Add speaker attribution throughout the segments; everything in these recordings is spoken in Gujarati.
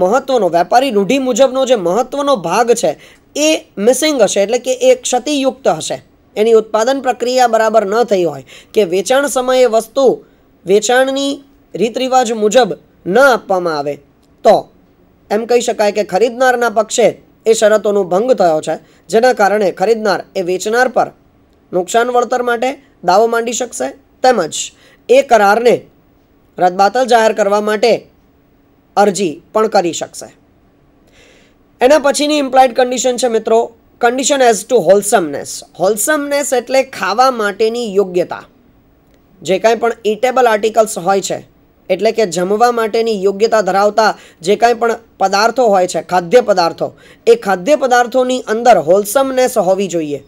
Speaker 1: મહત્ત્વનો વેપારી રૂઢિ મુજબનો જે મહત્ત્વનો ભાગ છે એ મિસિંગ હશે એટલે કે એ ક્ષતિયુક્ત હશે એની ઉત્પાદન પ્રક્રિયા બરાબર ન થઈ હોય કે વેચાણ સમયે વસ્તુ વેચાણની રીત રિવાજ મુજબ ન આપવામાં આવે તો એમ કહી શકાય કે ખરીદનારના પક્ષે એ શરતોનો ભંગ થયો છે જેના કારણે ખરીદનાર એ વેચનાર પર નુકસાન વળતર માટે દાવો માંડી શકશે તેમજ એ કરારને રદબાતલ જાહેર કરવા માટે અરજી પણ કરી શકશે એના પછીની ઇમ્પ્લાઇડ કન્ડિશન છે મિત્રો condition as to wholesomeness wholesomeness એટલે ખાવા માટેની યોગ્યતા જે કાંઈ પણ ઇટેબલ આર્ટિકલ્સ હોય છે એટલે કે જમવા માટેની યોગ્યતા ધરાવતા જે કાંઈ પણ પદાર્થો હોય છે ખાદ્ય પદાર્થો એ ખાદ્ય પદાર્થોની અંદર હોલસમનેસ હોવી જોઈએ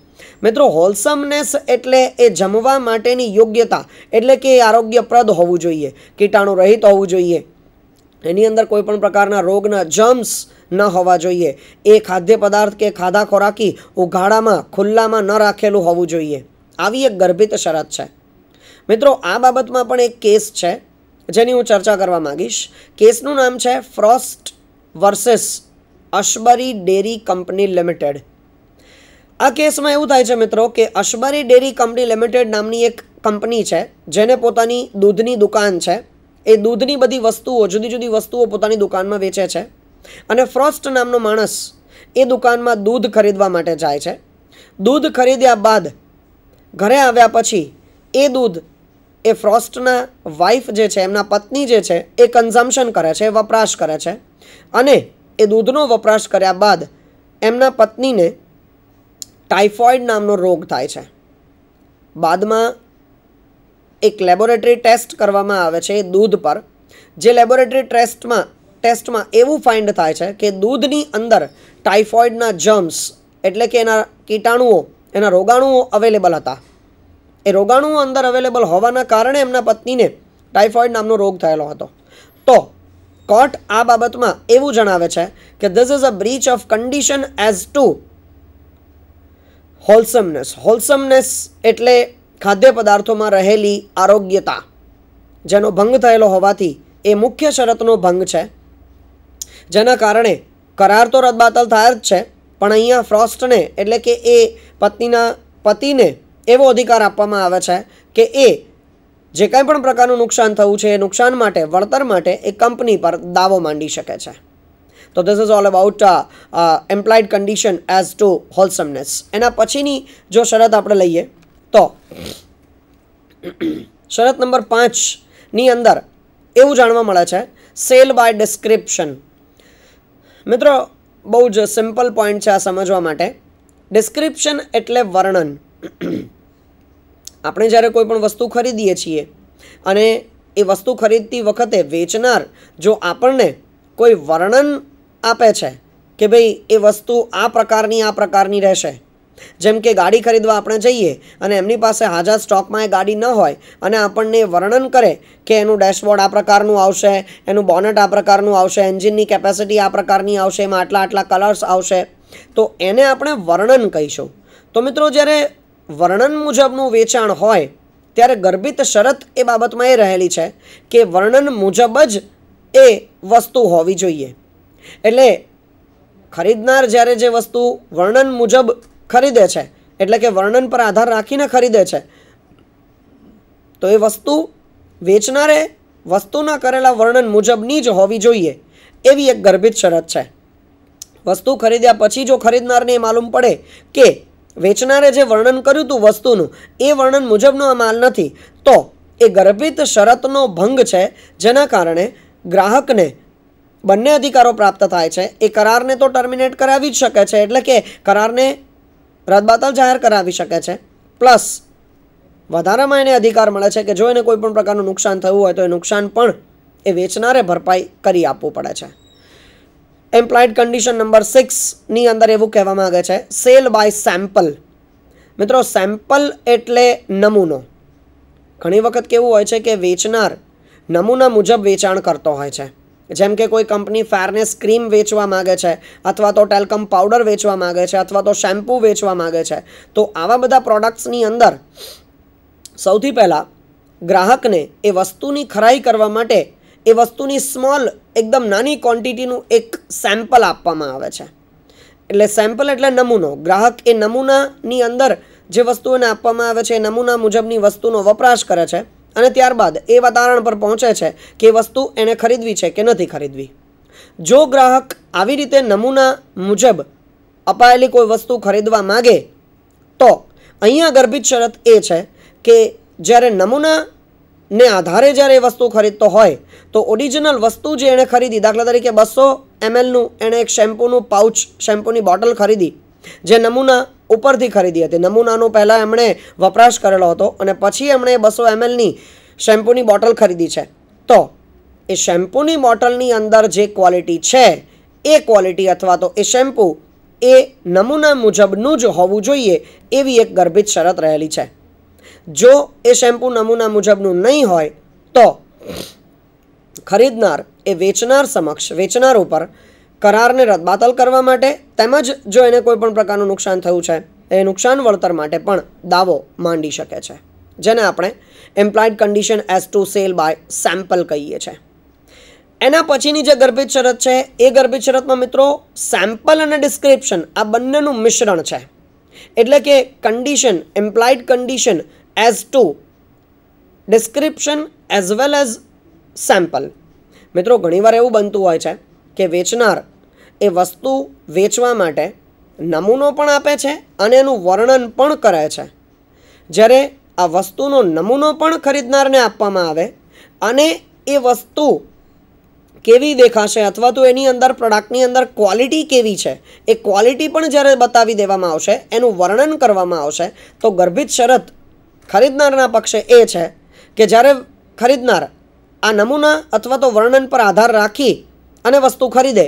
Speaker 1: મિત્રો હોલસમનેસ એટલે એ જમવા માટેની યોગ્યતા એટલે કે આરોગ્યપ્રદ હોવું જોઈએ કીટાણુ રહિત હોવું જોઈએ એની અંદર કોઈપણ પ્રકારના રોગના જમ્સ ન હોવા જોઈએ એ ખાદ્ય પદાર્થ કે ખાધા ખોરાકી ઉઘાડામાં ખુલ્લામાં ન રાખેલું હોવું જોઈએ આવી એક ગર્ભિત શરત છે મિત્રો આ બાબતમાં પણ એક કેસ છે જેની હું ચર્ચા કરવા માગીશ કેસનું નામ છે Frost versus Ashbury dairy company limited આ કેસમાં એવું થાય છે મિત્રો કે અશ્બરી ડેરી કંપની લિમિટેડ નામની એક કંપની છે જેને પોતાની દૂધની દુકાન છે એ દૂધની બધી વસ્તુઓ જુદી જુદી વસ્તુઓ પોતાની દુકાનમાં વેચે છે અને ફ્રોસ્ટ નામનો માણસ એ દુકાનમાં દૂધ ખરીદવા માટે જાય છે દૂધ ખરીદ્યા બાદ ઘરે આવ્યા પછી એ દૂધ એ ફ્રોસ્ટના વાઈફ જે છે એમના પત્ની જે છે એ કન્ઝમ્પશન કરે છે વપરાશ કરે છે અને એ દૂધનો વપરાશ કર્યા બાદ એમના પત્નીને ટાઇફોઇડ નામનો રોગ થાય છે બાદમાં એક લેબોરેટરી ટેસ્ટ કરવામાં આવે છે દૂધ પર જે લેબોરેટરી ટેસ્ટમાં ટેસ્ટમાં એવું ફાઇન્ડ થાય છે કે દૂધની અંદર ટાઇફોઇડના જર્મ્સ એટલે કે એના કીટાણુઓ એના રોગાણુઓ અવેલેબલ હતા એ રોગાણુઓ અંદર અવેલેબલ હોવાના કારણે એમના પત્નીને ટાઇફોઇડ નામનો રોગ થયેલો હતો તો કોર્ટ આ બાબતમાં એવું જણાવે છે કે this is a breach of condition as to wholesomeness wholesomeness એટલે ખાદ્ય પદાર્થોમાં રહેલી આરોગ્યતા જેનો ભંગ થયેલો હોવાથી એ મુખ્ય શરતનો ભંગ છે જેના કારણે કરાર તો રદબાતલ થાય જ છે પણ અહીંયા ફ્રોસ્ટને એટલે કે એ પત્નીના પતિને એવો અધિકાર આપવામાં આવે છે કે એ જે કંઈ પણ પ્રકારનું નુકસાન થયું છે એ નુકસાન માટે વળતર માટે એ કંપની પર દાવો માંડી શકે છે તો this is all about implied condition as to wholesomeness એના પછીની જો શરત આપણે લઈએ તો શરત નંબર પાંચની અંદર એવું જાણવા મળે છે સેલ બાય ડિસ્ક્રિપ્શન મિત્રો બહુ જ સિમ્પલ પોઈન્ટ છે આ સમજવા માટે ડિસ્ક્રિપ્શન એટલે વર્ણન આપણે જ્યારે કોઈ પણ વસ્તુ ખરીદીએ છીએ અને એ વસ્તુ ખરીદતી વખતે વેચનાર જો આપણને કોઈ વર્ણન આપે છે કે ભાઈ એ વસ્તુ આ પ્રકારની આ પ્રકારની રહેશે જેમ કે ગાડી ખરીદવા આપણે જઈએ અને એમની પાસે હાજર સ્ટોકમાં એ ગાડી ન હોય અને આપણને વર્ણન કરે કે એનું ડેશબોર્ડ આ પ્રકારનું આવશે એનું બોનટ આ પ્રકારનું આવશે એન્જિનની કેપેસિટી આ પ્રકારની આવશે એમાં આટલા આટલા કલર્સ આવશે તો એને આપણે વર્ણન કહીશું તો મિત્રો જ્યારે વર્ણન મુજબનું વેચાણ હોય ત્યારે ગર્ભિત શરત એ બાબતમાં એ રહેલી છે કે વર્ણન મુજબ જ એ વસ્તુ હોવી જોઈએ એટલે ખરીદનાર જ્યારે જે વસ્તુ વર્ણન મુજબ ખરીદે છે એટલે કે વર્ણન પર આધાર રાખીને ખરીદે છે તો એ વસ્તુ વેચનારે વસ્તુના કરેલા વર્ણન મુજબની જ હોવી જોઈએ એવી એક ગર્ભિત શરત છે વસ્તુ ખરીદ્યા પછી જો ખરીદનારને એ માલુમ પડે કે વેચનારે જે વર્ણન કર્યું હતું વસ્તુનું એ વર્ણન મુજબનો આ માલ નથી તો એ ગર્ભિત શરતનો ભંગ છે જેના કારણે ગ્રાહકને બંને અધિકારો પ્રાપ્ત થાય છે એ કરારને તો ટર્મિનેટ કરાવી જ શકે છે એટલે કે કરારને રદબાતલ જાહેર કરાવી શકે છે પ્લસ વધારામાં એને અધિકાર મળે છે કે જો એને કોઈ પણ પ્રકારનું નુકસાન થયું હોય તો એ નુકસાન પણ એ વેચનારે ભરપાઈ કરી આપવું પડે છે એમ્પ્લાઇડ કન્ડિશન નંબર સિક્સની અંદર એવું કહેવામાં આવે છે સેલ બાય સેમ્પલ મિત્રો સેમ્પલ એટલે નમૂનો ઘણી વખત કેવું હોય છે કે વેચનાર નમૂના મુજબ વેચાણ કરતો હોય છે જેમ કે કોઈ કંપની ફેરનેસ ક્રીમ વેચવા માગે છે અથવા તો ટેલકમ પાવડર વેચવા માગે છે અથવા તો શેમ્પૂ વેચવા માગે છે તો આવા બધા પ્રોડક્ટ્સની અંદર સૌથી પહેલાં ગ્રાહકને એ વસ્તુની ખરાઈ કરવા માટે એ વસ્તુની સ્મોલ એકદમ નાની ક્વોન્ટિટીનું એક સેમ્પલ આપવામાં આવે છે એટલે સેમ્પલ એટલે નમૂનો ગ્રાહક એ નમૂનાની અંદર જે વસ્તુઓને આપવામાં આવે છે એ નમૂના મુજબની વસ્તુનો વપરાશ કરે છે અને ત્યારબાદ એ વાતાવરણ પર પહોંચે છે કે વસ્તુ એણે ખરીદવી છે કે નથી ખરીદવી જો ગ્રાહક આવી રીતે નમૂના મુજબ અપાયેલી કોઈ વસ્તુ ખરીદવા માગે તો અહીંયા ગર્ભિત શરત એ છે કે જ્યારે નમૂનાને આધારે જ્યારે એ વસ્તુ ખરીદતો હોય તો ઓરિજિનલ વસ્તુ જે એણે ખરીદી દાખલા તરીકે બસો એમએલનું એણે એક શેમ્પૂનું પાઉચ શેમ્પૂની બોટલ ખરીદી જે નમૂના ઉપરથી ખરીદી હતી નમૂનાનો પહેલાં એમણે વપરાશ કરેલો હતો અને પછી એમણે બસો એમએલની શેમ્પૂની બોટલ ખરીદી છે તો એ શેમ્પૂની બોટલની અંદર જે ક્વોલિટી છે એ ક્વોલિટી અથવા તો એ શેમ્પૂ એ નમૂના મુજબનું જ હોવું જોઈએ એવી એક ગર્ભિત શરત રહેલી છે જો એ શેમ્પૂ નમૂના મુજબનું નહીં હોય તો ખરીદનાર એ વેચનાર સમક્ષ વેચનાર ઉપર કરારને રદબાતલ કરવા માટે તેમજ જો એને કોઈ પણ પ્રકારનું નુકસાન થયું છે એ નુકસાન વળતર માટે પણ દાવો માંડી શકે છે જેને આપણે implied condition as to sale by sample કહીએ છીએ એના પછીની જે ગર્ભિત શરત છે એ ગર્ભિત શરતમાં મિત્રો સેમ્પલ અને ડિસ્ક્રિપ્શન આ બંનેનું મિશ્રણ છે એટલે કે condition implied condition as to description as well as sample મિત્રો ઘણીવાર એવું બનતું હોય છે કે વેચનાર એ વસ્તુ વેચવા માટે નમૂનો પણ આપે છે અને એનું વર્ણન પણ કરે છે જ્યારે આ વસ્તુનો નમૂનો પણ ખરીદનારને આપવામાં આવે અને એ વસ્તુ કેવી દેખાશે અથવા તો એની અંદર પ્રોડક્ટની અંદર ક્વોલિટી કેવી છે એ ક્વોલિટી પણ જ્યારે બતાવી દેવામાં આવશે એનું વર્ણન કરવામાં આવશે તો ગર્ભિત શરત ખરીદનારના પક્ષે એ છે કે જ્યારે ખરીદનાર આ નમૂના અથવા તો વર્ણન પર આધાર રાખી અને વસ્તુ ખરીદે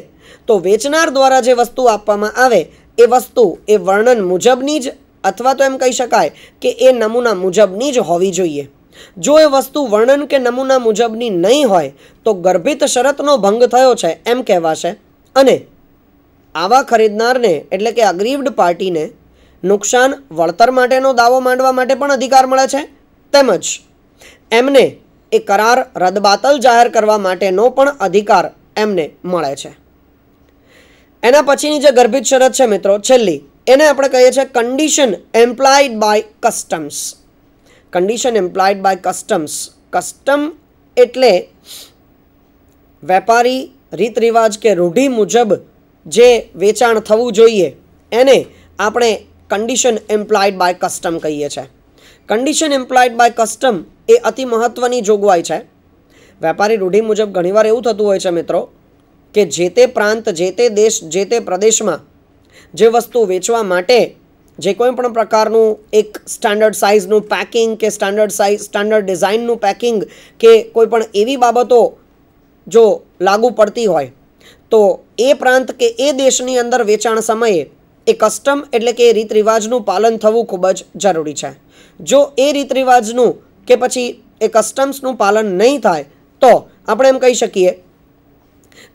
Speaker 1: તો વેચનાર દ્વારા જે વસ્તુ આપવામાં આવે એ વસ્તુ એ વર્ણન મુજબની જ અથવા તો એમ કહી શકાય કે એ નમૂના મુજબની જ હોવી જોઈએ જો એ વસ્તુ વર્ણન કે નમૂના મુજબની નહીં હોય તો ગર્ભિત શરતનો ભંગ થયો છે એમ કહેવાશે અને આવા ખરીદનારને એટલે કે અગ્રીવડ પાર્ટીને નુકસાન વળતર માટેનો દાવો માંડવા માટે પણ અધિકાર મળે છે તેમજ એમને એ કરાર રદબાતલ જાહેર કરવા માટેનો પણ અધિકાર એમને મળે છે એના પછીની જે ગર્ભિત શરત છે મિત્રો છેલ્લી એને આપણે કહીએ છીએ condition implied by customs condition implied by customs custom એટલે વેપારી રીત રિવાજ કે રૂઢિ મુજબ જે વેચાણ થવું જોઈએ એને આપણે કન્ડિશન એમ્પ્લાયડ બાય કસ્ટમ કહીએ છીએ કન્ડિશન એમ્પ્લાયડ બાય કસ્ટમ એ અતિ મહત્ત્વની જોગવાઈ છે વેપારી રૂઢિ મુજબ ઘણીવાર એવું થતું હોય છે મિત્રો કે જે તે પ્રાંત જે તે દેશ જે તે પ્રદેશમાં જે વસ્તુ વેચવા માટે જે કોઈ પણ પ્રકારનું એક સ્ટાન્ડર્ડ સાઇઝનું પેકિંગ કે સ્ટાન્ડર્ડ સાઇઝ સ્ટાન્ડર્ડ ડિઝાઇનનું પેકિંગ કે કોઈ પણ એવી બાબતો જો લાગુ પડતી હોય તો એ પ્રાંત કે એ દેશની અંદર વેચાણ સમયે એ કસ્ટમ એટલે કે રીત રિવાજનું પાલન થવું ખૂબ જ જરૂરી છે જો એ રીત રિવાજનું કે પછી એ કસ્ટમ્સનું પાલન નહીં થાય તો આપણે એમ કહી શકીએ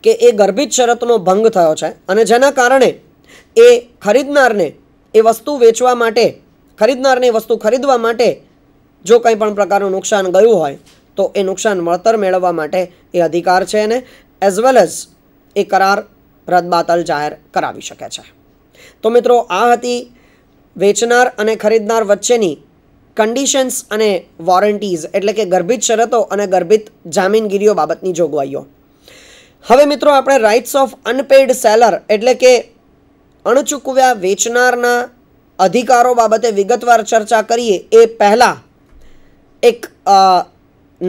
Speaker 1: કે એ ગર્ભિત શરતનો ભંગ થયો છે અને જેના કારણે એ ખરીદનારને એ વસ્તુ વેચવા માટે ખરીદનારને એ વસ્તુ ખરીદવા માટે જો કંઈ પણ પ્રકારનું નુકસાન ગયું હોય તો એ નુકસાન વળતર મેળવવા માટે એ અધિકાર છે એને એઝ વેલ એઝ એ કરાર રદબાતલ જાહેર કરાવી શકે છે તો મિત્રો આ હતી વેચનાર અને ખરીદનાર વચ્ચેની કન્ડિશન્સ અને વોરંટીઝ એટલે કે ગર્ભિત શરતો અને ગર્ભિત જામીનગીરીઓ બાબતની જોગવાઈઓ હવે મિત્રો આપણે રાઇટ્સ ઓફ અનપેડ સેલર એટલે કે અણચૂકવ્યા વેચનારના અધિકારો બાબતે વિગતવાર ચર્ચા કરીએ એ પહેલાં એક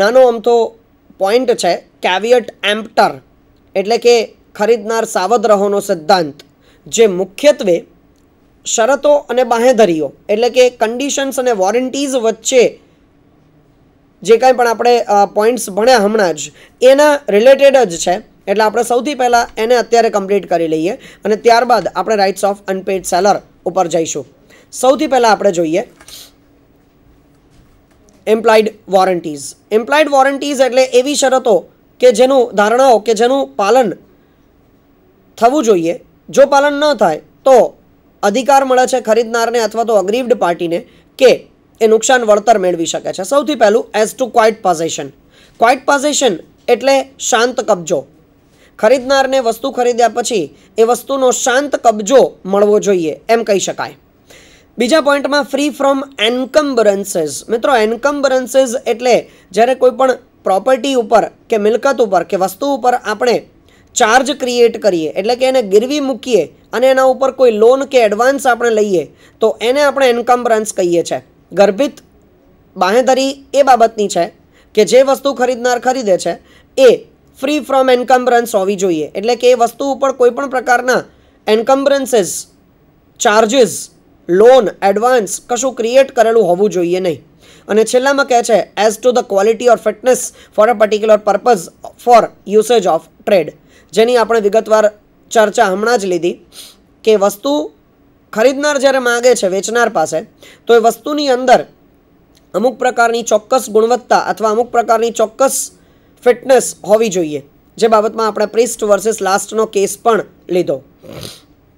Speaker 1: નાનો અમથો પોઈન્ટ છે કેવિયટ એમ્પટર એટલે કે ખરીદનાર સાવધ રહોનો સિદ્ધાંત જે મુખ્યત્વે શરતો અને બાહેધરીઓ એટલે કે કન્ડિશન્સ અને વોરંટીઝ વચ્ચે જે કાંઈ પણ આપણે પોઈન્ટ્સ ભણ્યા હમણાં જ એના રિલેટેડ જ છે એટલે આપણે સૌથી પહેલાં એને અત્યારે કમ્પ્લીટ કરી લઈએ અને ત્યારબાદ આપણે રાઇટ્સ ઓફ અનપેડ સેલર ઉપર જઈશું સૌથી પહેલાં આપણે જોઈએ એમ્પ્લાઇડ વોરંટીઝ એમ્પ્લાઇડ વોરંટીઝ એટલે એવી શરતો કે જેનું ધારણાઓ કે જેનું પાલન થવું જોઈએ જો પાલન ન થાય તો અધિકાર મળે છે ખરીદનારને અથવા તો અગ્રીવડ પાર્ટીને કે એ નુકસાન વળતર મેળવી શકે છે સૌથી પહેલું as to quiet possession quiet possession એટલે શાંત કબજો ખરીદનારને વસ્તુ ખરીદ્યા પછી એ વસ્તુનો શાંત કબજો મળવો જોઈએ એમ કહી શકાય બીજા પોઈન્ટમાં ફ્રી ફ્રોમ એન્કમ્બરન્સીસ મિત્રો એન્કમ્બરન્સીસ એટલે જ્યારે કોઈ પણ પ્રોપર્ટી ઉપર કે મિલકત ઉપર કે વસ્તુ ઉપર આપણે ચાર્જ ક્રિએટ કરીએ એટલે કે એને ગીરવી મૂકીએ અને એના ઉપર કોઈ લોન કે એડવાન્સ આપણે લઈએ તો એને આપણે એન્કમ્બરન્સ કહીએ છીએ ગર્ભિત બાહેધરી એ બાબતની છે કે જે વસ્તુ ખરીદનાર ખરીદે છે એ ફ્રી ફ્રોમ એન્કમ્બરન્સ હોવી જોઈએ એટલે કે એ વસ્તુ ઉપર કોઈપણ પ્રકારના એન્કમ્બરન્સીસ ચાર્જીસ લોન એડવાન્સ કશું ક્રિએટ કરેલું હોવું જોઈએ નહીં અને છેલ્લામાં કહે છે as to the quality or fitness for a particular purpose for usage of trade જેની આપણે વિગતવાર ચર્ચા હમણાં જ લીધી કે વસ્તુ ખરીદનાર જ્યારે માગે છે વેચનાર પાસે તો એ વસ્તુની અંદર અમુક પ્રકારની ચોક્કસ ગુણવત્તા અથવા અમુક પ્રકારની ચોક્કસ ફિટનેસ હોવી જોઈએ જે બાબતમાં આપણે પ્રિસ્ટ વર્સિસ લાસ્ટનો કેસ પણ લીધો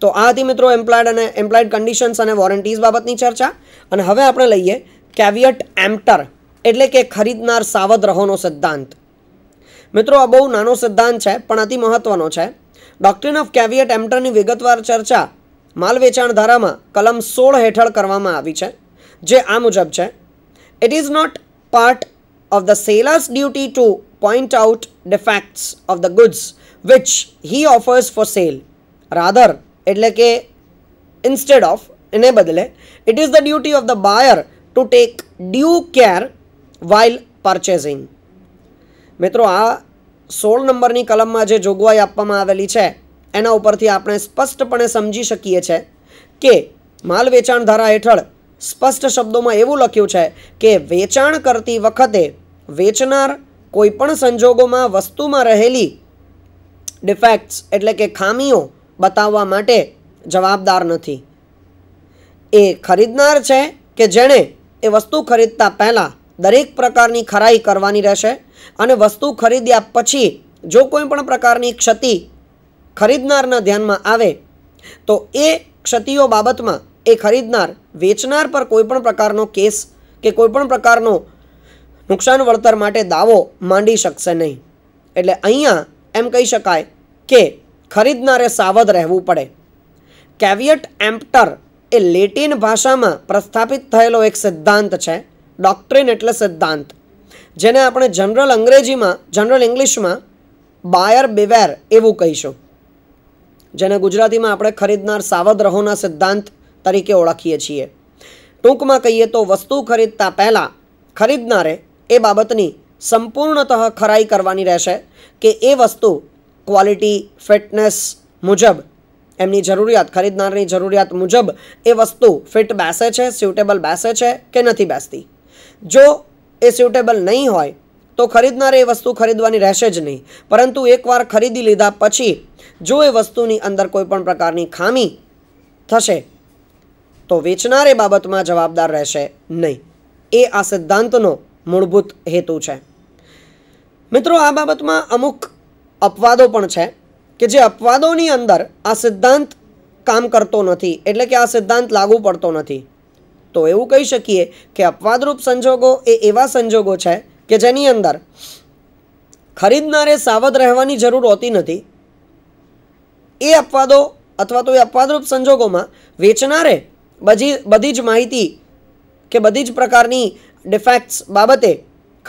Speaker 1: તો આ હતી મિત્રો એમ્પ્લોયડ અને એમ્પ્લોયડ કન્ડિશન્સ અને વોરંટીઝ બાબતની ચર્ચા અને હવે આપણે લઈએ કેવિયટ એમ્પ્ટર એટલે કે ખરીદનાર સાવધ રહોનો સિદ્ધાંત મિત્રો આ બહુ નાનો સિદ્ધાંત છે પણ અતિ મહત્ત્વનો છે ડોક્ટ્રિન ઓફ કેવિયટ એમ્ટરની વિગતવાર ચર્ચા માલ વેચાણ ધારામાં કલમ સોળ હેઠળ કરવામાં આવી છે જે આ મુજબ છે it is not part of the seller's duty to point out defects of the goods which he offers for sale rather એટલે કે ઇન્સ્ટેડ ઓફ એને બદલે it is the duty of the buyer to take due care while purchasing મિત્રો આ સોળ નંબરની કલમમાં જે જોગવાઈ આપવામાં આવેલી છે એના ઉપરથી આપણે સ્પષ્ટપણે સમજી શકીએ છીએ કે માલ વેચાણ ધારા હેઠળ સ્પષ્ટ શબ્દોમાં એવું લખ્યું છે કે વેચાણ કરતી વખતે વેચનાર કોઈપણ સંજોગોમાં વસ્તુમાં રહેલી ડિફેક્ટ્સ એટલે કે ખામીઓ બતાવવા માટે જવાબદાર નથી એ ખરીદનાર છે કે જેણે એ વસ્તુ ખરીદતા પહેલાં દરેક પ્રકારની ખરાઈ કરવાની રહેશે અને વસ્તુ ખરીદ્યા પછી જો કોઈ પણ પ્રકારની ક્ષતિ ખરીદનારના ધ્યાનમાં આવે તો એ ક્ષતિઓ બાબતમાં એ ખરીદનાર વેચનાર પર કોઈપણ પ્રકારનો કેસ કે કોઈપણ પ્રકારનો નુકસાન વળતર માટે દાવો માંડી શકશે નહીં એટલે અહીંયા એમ કહી શકાય કે ખરીદનારે સાવધ રહેવું પડે કેવિયટ એમ્પ્ટર એ લેટિન ભાષામાં પ્રસ્થાપિત થયેલો એક સિદ્ધાંત છે ડોક્ટ્રિન એટલે સિદ્ધાંત જેને આપણે જનરલ અંગ્રેજીમાં જનરલ ઇંગ્લિશમાં બાયર બિવેર એવું કહીશું જેને ગુજરાતીમાં આપણે ખરીદનાર સાવધ રહોના સિદ્ધાંત તરીકે ઓળખીએ છીએ ટૂંકમાં કહીએ તો વસ્તુ ખરીદતા પહેલાં ખરીદનારે એ બાબતની સંપૂર્ણતઃ ખરાઈ કરવાની રહેશે કે એ વસ્તુ ક્વોલિટી ફિટનેસ મુજબ એમની જરૂરિયાત ખરીદનારની જરૂરિયાત મુજબ એ વસ્તુ ફિટ બેસે છે સ્યુટેબલ બેસે છે કે નથી બેસતી જો એ સ્યુટેબલ નહીં હોય તો ખરીદનારે એ વસ્તુ ખરીદવાની રહેશે જ નહીં પરંતુ એકવાર ખરીદી લીધા પછી જો એ વસ્તુની અંદર કોઈપણ પ્રકારની ખામી થશે તો વેચનાર એ બાબતમાં જવાબદાર રહેશે નહીં એ આ સિદ્ધાંતનો મૂળભૂત હેતુ છે મિત્રો આ બાબતમાં અમુક અપવાદો પણ છે કે જે અપવાદોની અંદર આ સિદ્ધાંત કામ કરતો નથી એટલે કે આ સિદ્ધાંત લાગુ પડતો નથી તો એવું કહી શકીએ કે અપવાદરૂપ સંજોગો એ એવા સંજોગો છે કે જેની અંદર ખરીદનારે સાવધ રહેવાની જરૂર હોતી નથી એ અપવાદો અથવા તો એ અપવાદરૂપ સંજોગોમાં વેચનારે બધી બધી જ માહિતી કે બધી જ પ્રકારની ડિફેક્ટ્સ બાબતે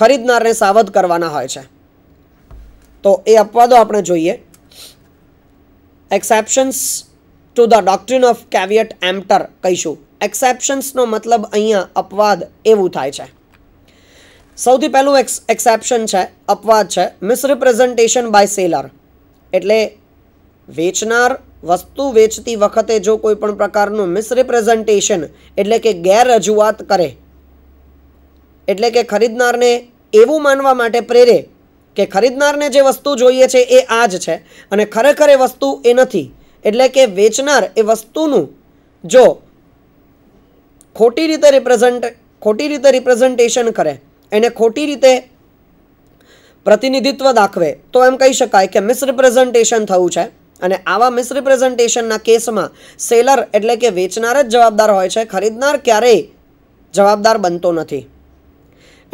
Speaker 1: ખરીદનારને સાવધ કરવાના હોય છે તો એ અપવાદો આપણે જોઈએ exceptions to the doctrine of caveat emptor કહીશું એક્સેપ્શન્સનો મતલબ અહીંયા અપવાદ એવું થાય છે સૌથી પહેલું એક્સ એક્સેપ્શન છે અપવાદ છે મિસરિપ્રેઝન્ટેશન બાય સેલર એટલે વેચનાર વસ્તુ વેચતી વખતે જો કોઈ પણ પ્રકારનું મિસરિપ્રેઝન્ટેશન એટલે કે ગેરરજૂઆત કરે એટલે કે ખરીદનારને એવું માનવા માટે પ્રેરે કે ખરીદનારને જે વસ્તુ જોઈએ છે એ આ જ છે અને ખરેખર એ વસ્તુ એ નથી એટલે કે વેચનાર એ વસ્તુનું જો ખોટી રીતે રિપ્રેઝન્ટ ખોટી રીતે રિપ્રેઝન્ટેશન કરે એને ખોટી રીતે પ્રતિનિધિત્વ દાખવે તો એમ કહી શકાય કે મિસરિપ્રેઝન્ટેશન થયું છે અને આવા મિસરિપ્રેઝન્ટેશનના કેસમાં સેલર એટલે કે વેચનાર જ જવાબદાર હોય છે ખરીદનાર ક્યારેય જવાબદાર બનતો નથી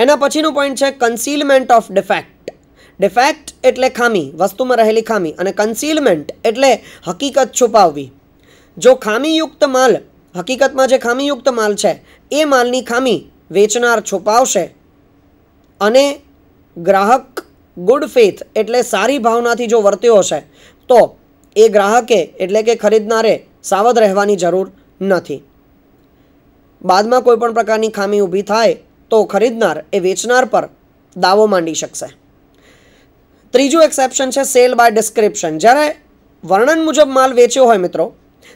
Speaker 1: એના પછીનો પોઈન્ટ છે કન્સીલમેન્ટ ઓફ ડિફેક્ટ ડિફેક્ટ એટલે ખામી વસ્તુમાં રહેલી ખામી અને કન્સીલમેન્ટ એટલે હકીકત છુપાવવી જો ખામીયુક્ત માલ હકીકતમાં જે ખામીયુક્ત માલ છે એ માલની ખામી વેચનાર છુપાવશે અને ગ્રાહક ગુડ ફેથ એટલે સારી ભાવનાથી જો વર્ત્યો હશે તો એ ગ્રાહકે એટલે કે ખરીદનારે સાવધ રહેવાની જરૂર નથી બાદમાં કોઈપણ પ્રકારની ખામી ઊભી થાય તો ખરીદનાર એ વેચનાર પર દાવો માંડી શકશે ત્રીજું એક્સેપ્શન છે સેલ બાય ડિસ્ક્રિપ્શન જ્યારે વર્ણન મુજબ માલ વેચ્યો હોય મિત્રો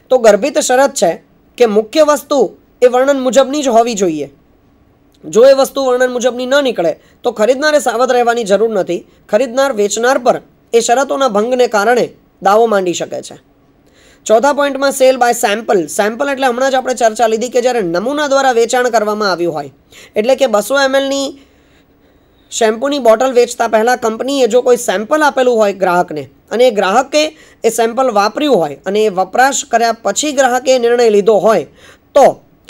Speaker 1: તો ગર્ભિત શરત છે કે મુખ્ય વસ્તુ એ વર્ણન મુજબની જ હોવી જોઈએ જો એ વસ્તુ વર્ણન મુજબની ન નીકળે તો ખરીદનારે સાવધ રહેવાની જરૂર નથી ખરીદનાર વેચનાર પર એ શરતોના ભંગને કારણે દાવો માંડી શકે છે ચોથા પોઈન્ટમાં સેલ બાય સેમ્પલ સેમ્પલ એટલે હમણાં જ આપણે ચર્ચા લીધી કે જ્યારે નમૂના દ્વારા વેચાણ કરવામાં આવ્યું હોય એટલે કે બસો એમએલની શેમ્પૂની બોટલ વેચતા પહેલાં કંપનીએ જો કોઈ સેમ્પલ આપેલું હોય ગ્રાહકને અને ગ્રાહકે એ સેમ્પલ વાપર્યું હોય અને એ વપરાશ કર્યા પછી ગ્રાહકે નિર્ણય લીધો હોય તો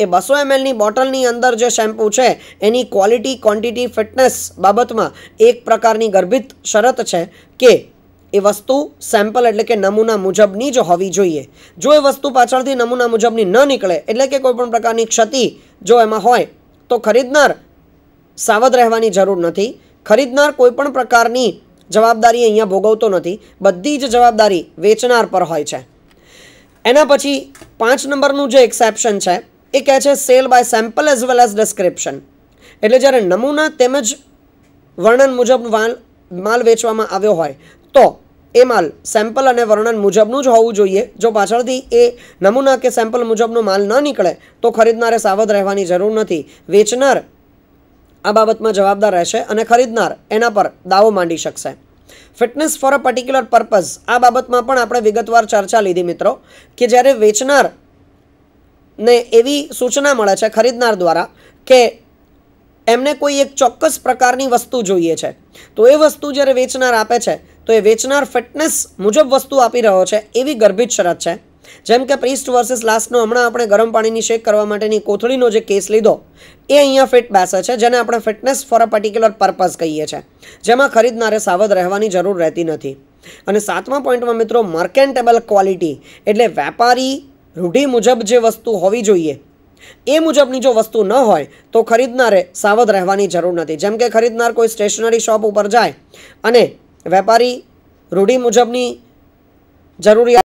Speaker 1: એ બસો એમએલની બોટલની અંદર જે શેમ્પૂ છે એની ક્વોલિટી ક્વોન્ટિટી ફિટનેસ બાબતમાં એક પ્રકારની ગર્ભિત શરત છે કે એ વસ્તુ સેમ્પલ એટલે કે નમૂના મુજબની જ હોવી જોઈએ જો એ વસ્તુ પાછળથી નમૂના મુજબની ન નીકળે એટલે કે કોઈપણ પ્રકારની ક્ષતિ જો એમાં હોય તો ખરીદનાર સાવધ રહેવાની જરૂર નથી ખરીદનાર કોઈપણ પ્રકારની જવાબદારી અહીંયા ભોગવતો નથી બધી જ જવાબદારી વેચનાર પર હોય છે એના પછી પાંચ નંબરનું જે એક્સેપ્શન છે એ કહે છે sale by sample as well as description એટલે જ્યારે નમૂના તેમજ વર્ણન મુજબ માલ વેચવામાં આવ્યો હોય તો એ માલ સેમ્પલ અને વર્ણન મુજબનું જ હોવું જોઈએ જો પાછળથી એ નમૂના કે સેમ્પલ મુજબનો માલ ન નીકળે તો ખરીદનારે સાવધ રહેવાની જરૂર નથી વેચનાર આ બાબતમાં જવાબદાર રહેશે અને ખરીદનાર એના પર દાવો માંડી શકશે fitness for a particular purpose આ બાબતમાં પણ આપણે વિગતવાર ચર્ચા લીધી મિત્રો કે જ્યારે વેચનાર ને એવી સૂચના મળે છે ખરીદનાર દ્વારા કે એમને કોઈ એક ચોક્કસ પ્રકારની વસ્તુ જોઈએ છે તો એ વસ્તુ જ્યારે વેચનાર આપે છે તો એ વેચનાર ફિટનેસ મુજબ વસ્તુ આપી રહ્યો છે એવી ગર્ભિત શરત છે જેમ કે પ્રિસ્ટ વર્સિસ લાસ્ટનો હમણાં આપણે ગરમ પાણીની શેક કરવા માટેની કોથળીનો જે કેસ લીધો એ અહીંયા ફિટ બેસે છે જેને આપણે fitness for a particular purpose કહીએ છીએ જેમાં ખરીદનારે સાવધ રહેવાની જરૂર રહેતી નથી અને સાતમા પોઈન્ટમાં મિત્રો માર્કેન્ટેબલ ક્વોલિટી એટલે વેપારી રૂઢિ મુજબ જે વસ્તુ હોવી જોઈએ એ મુજબની જો વસ્તુ ન હોય તો ખરીદનારે સાવધ રહેવાની જરૂર નથી જેમ કે ખરીદનાર કોઈ સ્ટેશનરી શોપ ઉપર જાય અને વેપારી રૂઢિ મુજબની જરૂરિયાત